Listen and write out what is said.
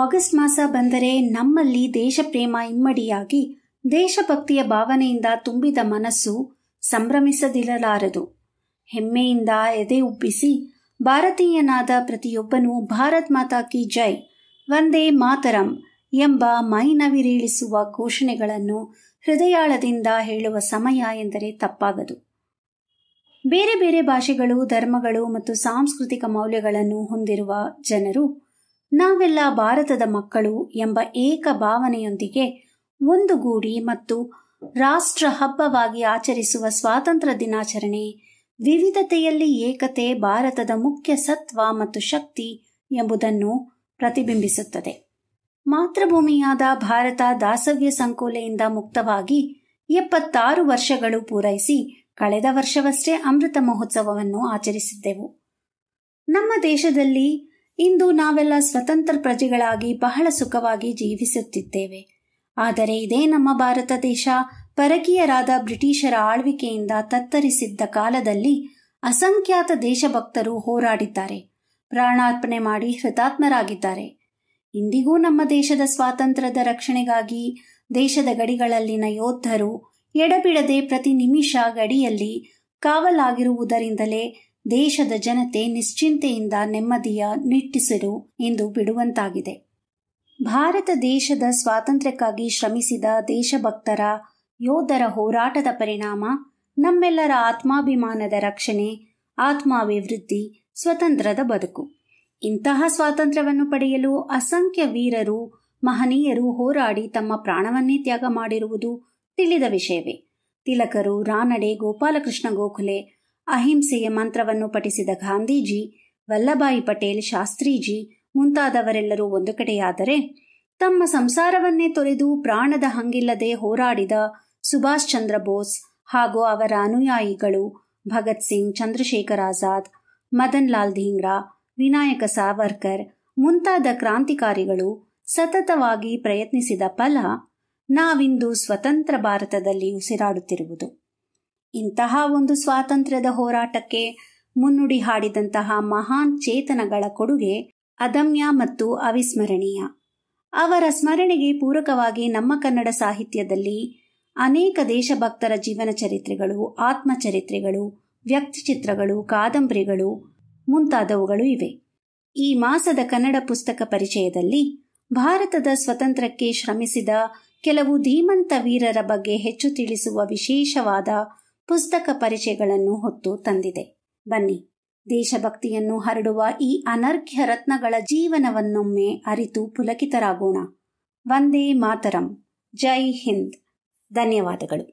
August ಮಾಸ ಬಂದರೆ ನಮ್ಮಲ್ಲಿ ದೇಶಪ್ರೇಮ ಇಮ್ಮಡಿಯಾಗಿ ದೇಶಭಕ್ತಿಯ ಭಾವನೆಯಿಂದ ತುಂಬಿದ ಮನಸ್ಸು ಸಂಭ್ರಮಿಸದಿರಲಾರದು ಹೆಮ್ಮೆಯಿಂದ ಎದೆ ಉಬ್ಬಿಸಿ ಭಾರತೀಯನಾದ ಪ್ರತಿಯೊಬ್ಬನೂ ಭಾರತ್ ಮಾತಾ ಕಿ ಜೈ ವಂದೇ ಮಾತರಂ ಎಂಬ ಮೈನವಿರೀಳಿಸುವ ಘೋಷಣೆಗಳನ್ನು ಹೃದಯಾಳದಿಂದ ಹೇಳುವ ಸಮಯ ಎಂದರೆ ತಪ್ಪಾಗದು ಬೇರೆ ಬೇರೆ ಭಾಷೆಗಳು ಧರ್ಮಗಳು ಮತ್ತು ಸಾಂಸ್ಕೃತಿಕ ಮೌಲ್ಯಗಳನ್ನು ಹೊಂದಿರುವ ಜನರು ನಾವೆಲ್ಲ ಭಾರತದ ಮಕ್ಕಳು ಎಂಬ ಏಕ ಭಾವನೆಯೊಂದಿಗೆ ಒಂದುಗೂಡಿ ಮತ್ತು ರಾಷ್ಟ್ರ ಹಬ್ಬವಾಗಿ ಆಚರಿಸುವ ಸ್ವಾತಂತ್ರ್ಯ ದಿನಾಚರಣೆ ವಿವಿಧತೆಯಲ್ಲಿ ಏಕತೆ ಭಾರತದ ಮುಖ್ಯ ಸತ್ವ ಮತ್ತು ಶಕ್ತಿ ಎಂಬುದನ್ನು ಪ್ರತಿಬಿಂಬಿಸುತ್ತದೆ ಮಾತೃಭೂಮಿಯಾದ ಭಾರತ ದಾಸವ್ಯ ಸಂಕೋಲೆಯಿಂದ ಮುಕ್ತವಾಗಿ ಎಪ್ಪತ್ತಾರು ವರ್ಷಗಳು ಪೂರೈಸಿ ಕಳೆದ ವರ್ಷವಷ್ಟೇ ಅಮೃತ ಮಹೋತ್ಸವವನ್ನು ಆಚರಿಸಿದ್ದೆವು ನಮ್ಮ ದೇಶದಲ್ಲಿ ಇಂದು ನಾವೆಲ್ಲ ಸ್ವತಂತ್ರ ಪ್ರಜೆಗಳಾಗಿ ಬಹಳ ಸುಖವಾಗಿ ಜೀವಿಸುತ್ತಿದ್ದೇವೆ ಆದರೆ ಇದೇ ನಮ್ಮ ಭಾರತ ದೇಶ ಪರಕೀಯರಾದ ಬ್ರಿಟಿಷರ ಆಳ್ವಿಕೆಯಿಂದ ತತ್ತರಿಸಿದ್ದ ಕಾಲದಲ್ಲಿ ಅಸಂಖ್ಯಾತ ದೇಶಭಕ್ತರು ಹೋರಾಡಿದ್ದಾರೆ ಪ್ರಾಣಾರ್ಪಣೆ ಮಾಡಿ ಹೃತಾತ್ಮರಾಗಿದ್ದಾರೆ ಇಂದಿಗೂ ನಮ್ಮ ದೇಶದ ಸ್ವಾತಂತ್ರ್ಯದ ರಕ್ಷಣೆಗಾಗಿ ದೇಶದ ಗಡಿಗಳಲ್ಲಿನ ಯೋಧರು ಎಡಬಿಡದೆ ಪ್ರತಿ ನಿಮಿಷ ಗಡಿಯಲ್ಲಿ ಕಾವಲಾಗಿರುವುದರಿಂದಲೇ ದೇಶದ ಜನತೆ ನಿಶ್ಚಿಂತೆಯಿಂದ ನೆಮ್ಮದಿಯ ನಿಟ್ಟಿಸಿರು ಎಂದು ಬಿಡುವಂತಾಗಿದೆ ಭಾರತ ದೇಶದ ಸ್ವಾತಂತ್ರ್ಯಕ್ಕಾಗಿ ಶ್ರಮಿಸಿದ ದೇಶಭಕ್ತರ ಯೋಧರ ಹೋರಾಟದ ಪರಿಣಾಮ ನಮ್ಮೆಲ್ಲರ ಆತ್ಮಾಭಿಮಾನದ ರಕ್ಷಣೆ ಆತ್ಮಾಭಿವೃದ್ಧಿ ಸ್ವತಂತ್ರದ ಬದುಕು ಇಂತಹ ಸ್ವಾತಂತ್ರ್ಯವನ್ನು ಪಡೆಯಲು ಅಸಂಖ್ಯ ವೀರರು ಮಹನೀಯರು ಹೋರಾಡಿ ತಮ್ಮ ಪ್ರಾಣವನ್ನೇ ತ್ಯಾಗ ಮಾಡಿರುವುದು ತಿಳಿದ ವಿಷಯವೇ ತಿಲಕರು ರಾನಡೆ ಗೋಪಾಲಕೃಷ್ಣ ಗೋಖಲೆ ಅಹಿಂಸೆಯ ಮಂತ್ರವನ್ನು ಪಠಿಸಿದ ಗಾಂಧೀಜಿ ವಲ್ಲಭಾಯಿ ಪಟೇಲ್ ಶಾಸ್ತ್ರೀಜಿ ಮುಂತಾದವರೆಲ್ಲರೂ ಒಂದು ಕಡೆಯಾದರೆ ತಮ್ಮ ಸಂಸಾರವನ್ನೇ ತೊರೆದು ಪ್ರಾಣದ ಹಂಗಿಲ್ಲದೆ ಹೋರಾಡಿದ ಸುಭಾಷ್ ಚಂದ್ರ ಬೋಸ್ ಹಾಗೂ ಅವರ ಅನುಯಾಯಿಗಳು ಭಗತ್ ಸಿಂಗ್ ಚಂದ್ರಶೇಖರ್ ಆಜಾದ್ ಮದನ್ ಲಾಲ್ ಧೀಂಗ್ರಾ ವಿನಾಯಕ ಸಾವರ್ಕರ್ ಮುಂತಾದ ಕ್ರಾಂತಿಕಾರಿಗಳು ಸತತವಾಗಿ ಪ್ರಯತ್ನಿಸಿದ ಫಲ ನಾವಿಂದು ಸ್ವತಂತ್ರ ಭಾರತದಲ್ಲಿ ಉಸಿರಾಡುತ್ತಿರುವುದು ಇಂತಹ ಒಂದು ಸ್ವಾತಂತ್ರ್ಯದ ಹೋರಾಟಕ್ಕೆ ಮುನ್ನುಡಿ ಹಾಡಿದಂತಹ ಮಹಾನ್ ಚೇತನಗಳ ಕೊಡುಗೆ ಅದಮ್ಯ ಮತ್ತು ಅವಿಸ್ಮರಣೀಯ ಅವರ ಸ್ಮರಣೆಗೆ ಪೂರಕವಾಗಿ ನಮ್ಮ ಕನ್ನಡ ಸಾಹಿತ್ಯದಲ್ಲಿ ಅನೇಕ ದೇಶಭಕ್ತರ ಜೀವನ ಚರಿತ್ರೆಗಳು ಆತ್ಮಚರಿತ್ರೆಗಳು ವ್ಯಕ್ತಿಚಿತ್ರಗಳು ಕಾದಂಬರಿಗಳು ಮುಂತಾದವುಗಳು ಇವೆ ಈ ಮಾಸದ ಕನ್ನಡ ಪುಸ್ತಕ ಪರಿಚಯದಲ್ಲಿ ಭಾರತದ ಸ್ವತಂತ್ರಕ್ಕೆ ಶ್ರಮಿಸಿದ ಕೆಲವು ಧೀಮಂತ ವೀರರ ಬಗ್ಗೆ ಹೆಚ್ಚು ತಿಳಿಸುವ ವಿಶೇಷವಾದ ಪುಸ್ತಕ ಪರಿಚಯಗಳನ್ನು ಹೊತ್ತು ತಂದಿದೆ ಬನ್ನಿ ದೇಶಭಕ್ತಿಯನ್ನು ಹರಡುವ ಈ ಅನರ್ಘ್ಯ ರತ್ನಗಳ ಜೀವನವನ್ನೊಮ್ಮೆ ಅರಿತು ಪುಲಕಿತರಾಗೋಣ ವಂದೇ ಮಾತರಂ ಜೈ ಹಿಂದ್ ಧನ್ಯವಾದಗಳು